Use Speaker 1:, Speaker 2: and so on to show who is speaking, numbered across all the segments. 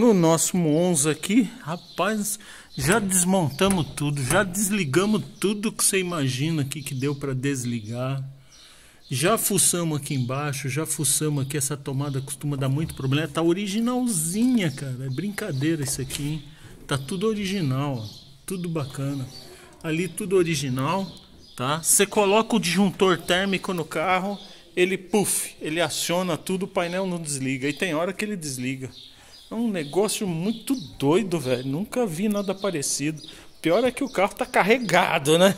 Speaker 1: no nosso Monza aqui. Rapaz, já desmontamos tudo, já desligamos tudo que você imagina aqui que deu para desligar. Já fuçamos aqui embaixo, já fuçamos aqui. Essa tomada costuma dar muito problema. Tá originalzinha, cara. É brincadeira isso aqui, hein? Tá tudo original, ó. Tudo bacana. Ali tudo original, tá? Você coloca o disjuntor térmico no carro, ele puff, ele aciona tudo, o painel não desliga. E tem hora que ele desliga. É um negócio muito doido, velho. Nunca vi nada parecido. Pior é que o carro tá carregado, né?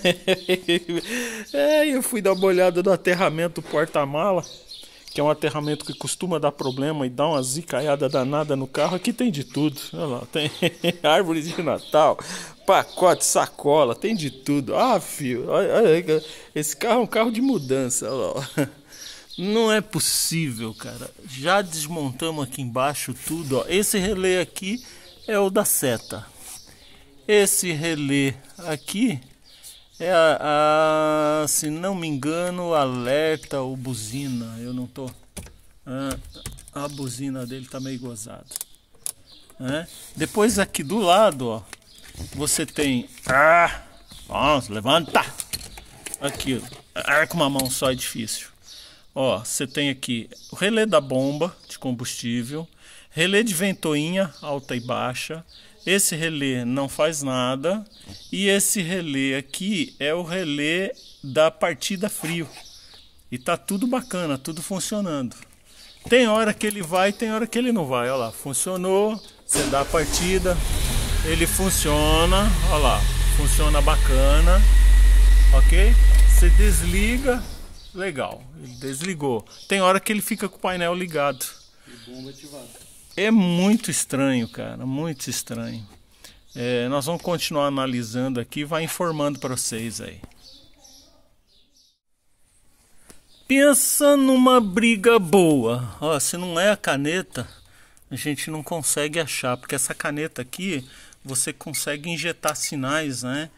Speaker 1: é, eu fui dar uma olhada no aterramento porta-mala, que é um aterramento que costuma dar problema e dar uma zicaiada danada no carro. Aqui tem de tudo. Olha lá, tem árvore de Natal, pacote, sacola, tem de tudo. Ah, filho, olha, olha, esse carro é um carro de mudança. Olha lá. Não é possível, cara. Já desmontamos aqui embaixo tudo. Ó. Esse relé aqui é o da seta. Esse relé aqui é a, a se não me engano, alerta ou buzina. Eu não tô. a buzina dele tá meio gozada. É? Depois aqui do lado, ó, você tem. Ah, ó, levanta! Aqui, ó. com uma mão só é difícil. Ó, você tem aqui o relé da bomba de combustível, relé de ventoinha alta e baixa. Esse relé não faz nada e esse relé aqui é o relé da partida frio. E tá tudo bacana, tudo funcionando. Tem hora que ele vai, tem hora que ele não vai. Olha lá, funcionou. Você dá a partida, ele funciona. Olha lá, funciona bacana. Ok? Você desliga, Legal, ele desligou. Tem hora que ele fica com o painel ligado. E bomba ativada. É muito estranho, cara, muito estranho. É, nós vamos continuar analisando aqui, vai informando para vocês aí. Pensa numa briga boa. Ó, se não é a caneta, a gente não consegue achar, porque essa caneta aqui você consegue injetar sinais, né?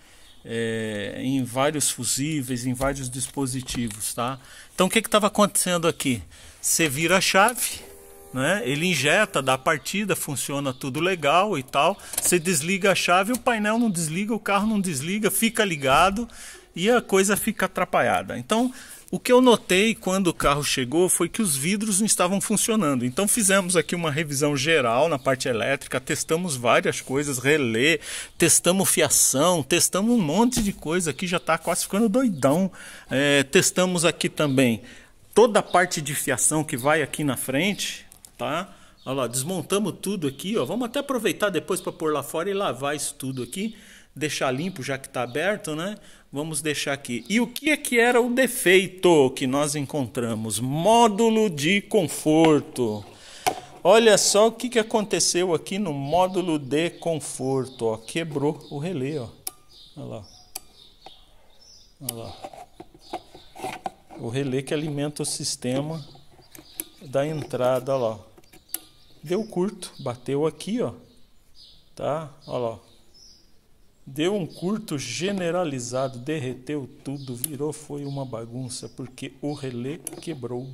Speaker 1: é, em vários fusíveis, em vários dispositivos, tá? Então o que estava acontecendo aqui? Você vira a chave, né? Ele injeta, dá partida, funciona tudo legal e tal. Você desliga a chave, o painel não desliga, o carro não desliga, fica ligado e a coisa fica atrapalhada. Então o que eu notei quando o carro chegou foi que os vidros não estavam funcionando. Então fizemos aqui uma revisão geral na parte elétrica, testamos várias coisas, relé, testamos fiação, testamos um monte de coisa aqui, já está quase ficando doidão. É, testamos aqui também toda a parte de fiação que vai aqui na frente, tá? Olha lá, desmontamos tudo aqui, ó. Vamos até aproveitar depois para pôr lá fora e lavar isso tudo aqui deixar limpo, já que está aberto, né? Vamos deixar aqui. E o que é que era o defeito que nós encontramos? Módulo de conforto. Olha só o que, que aconteceu aqui no módulo de conforto. Ó. Quebrou o relé. Ó. Olha lá. Olha lá. O relé que alimenta o sistema da entrada. Olha lá. Deu curto. Bateu aqui. ó. Tá? Olha lá. Deu um curto generalizado, derreteu tudo, virou, foi uma bagunça, porque o relé quebrou.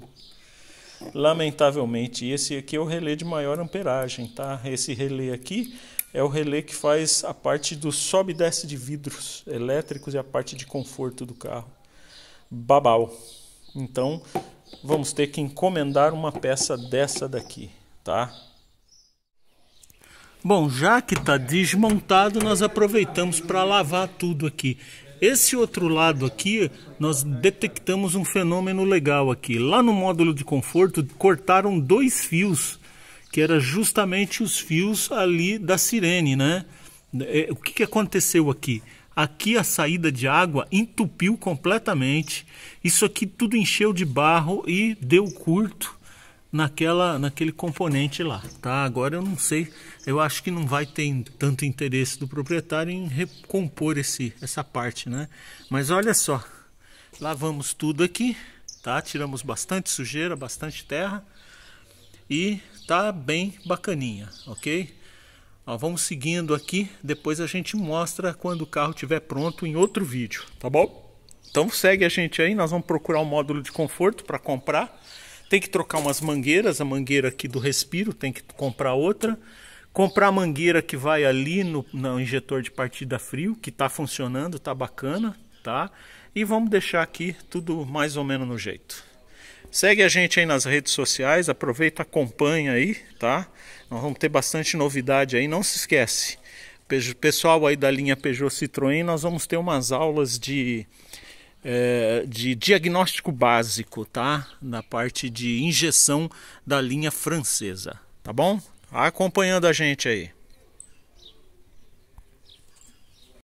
Speaker 1: Lamentavelmente, esse aqui é o relé de maior amperagem, tá? Esse relé aqui é o relé que faz a parte do sobe e desce de vidros elétricos e a parte de conforto do carro. Babau. Então, vamos ter que encomendar uma peça dessa daqui, tá? Bom, já que está desmontado, nós aproveitamos para lavar tudo aqui. Esse outro lado aqui, nós detectamos um fenômeno legal aqui. Lá no módulo de conforto, cortaram dois fios, que era justamente os fios ali da sirene, né? É, o que, que aconteceu aqui? Aqui a saída de água entupiu completamente. Isso aqui tudo encheu de barro e deu curto naquela, naquele componente lá, tá? Agora eu não sei, eu acho que não vai ter tanto interesse do proprietário em recompor esse, essa parte, né? Mas olha só, lavamos tudo aqui, tá? Tiramos bastante sujeira, bastante terra e tá bem bacaninha, ok? Ó, vamos seguindo aqui, depois a gente mostra quando o carro estiver pronto em outro vídeo, tá bom? Então segue a gente aí, nós vamos procurar um módulo de conforto para comprar tem que trocar umas mangueiras, a mangueira aqui do respiro, tem que comprar outra. Comprar a mangueira que vai ali no, no injetor de partida frio, que está funcionando, está bacana, tá? E vamos deixar aqui tudo mais ou menos no jeito. Segue a gente aí nas redes sociais, aproveita, acompanha aí, tá? Nós vamos ter bastante novidade aí, não se esquece. Pessoal aí da linha Peugeot Citroën, nós vamos ter umas aulas de é, de diagnóstico básico, tá? Na parte de injeção da linha francesa, tá bom? Acompanhando a gente aí.